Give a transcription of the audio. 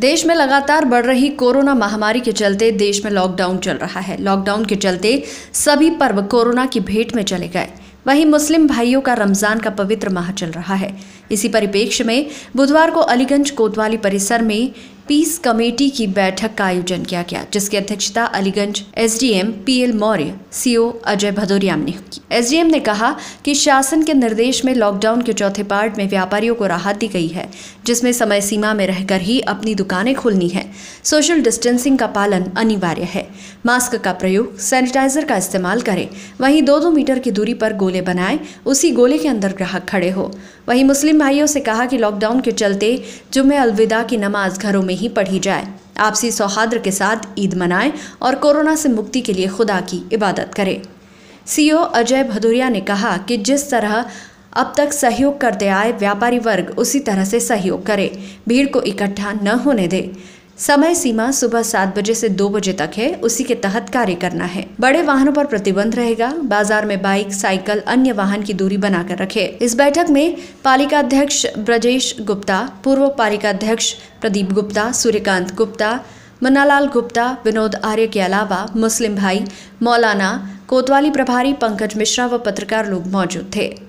देश में लगातार बढ़ रही कोरोना महामारी के चलते देश में लॉकडाउन चल रहा है लॉकडाउन के चलते सभी पर्व कोरोना की भेंट में चले गए वहीं मुस्लिम भाइयों का रमजान का पवित्र माह चल रहा है इसी परिप्रेक्ष्य में बुधवार को अलीगंज कोतवाली परिसर में पीस कमेटी की बैठक का आयोजन किया गया जिसकी अध्यक्षता Aliganj SDM PL Maurya CO Ajay Bhadauria ने की एसडीएम ने कहा कि शासन के निर्देश में लॉकडाउन के चौथे पार्ट में व्यापारियों को राहत दी गई है जिसमें समय सीमा में रहकर ही अपनी दुकानें खोलनी है सोशल डिस्टेंसिंग का पालन अनिवार्य है मास्क का प्रयोग सैनिटाइजर का इस्तेमाल करें वहीं दो दो मीटर की दूरी पर गोले बनाएं उसी गोले के अंदर ग्राहक खड़े हो वहीं मुस्लिम भाइयों से कहा कि लॉकडाउन के चलते जुम्मे अलविदा की नमाज घरों में ही पढ़ी जाए आपसी सौहार्द के साथ ईद मनाएं और कोरोना से मुक्ति के लिए खुदा की इबादत करें सीईओ अजय भदौरिया ने कहा कि जिस तरह अब तक सहयोग करते आए व्यापारी वर्ग उसी तरह से सहयोग करे भीड़ को इकट्ठा न होने दे समय सीमा सुबह सात बजे से दो बजे तक है उसी के तहत कार्य करना है बड़े वाहनों पर प्रतिबंध रहेगा बाजार में बाइक साइकिल अन्य वाहन की दूरी बनाकर रखे इस बैठक में पालिका अध्यक्ष ब्रजेश गुप्ता पूर्व पालिका अध्यक्ष प्रदीप गुप्ता सूर्यकांत गुप्ता मनालाल गुप्ता विनोद आर्य के अलावा मुस्लिम भाई मौलाना कोतवाली प्रभारी पंकज मिश्रा व पत्रकार लोग मौजूद थे